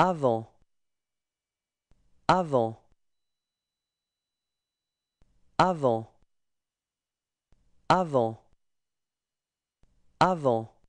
avant avant avant avant avant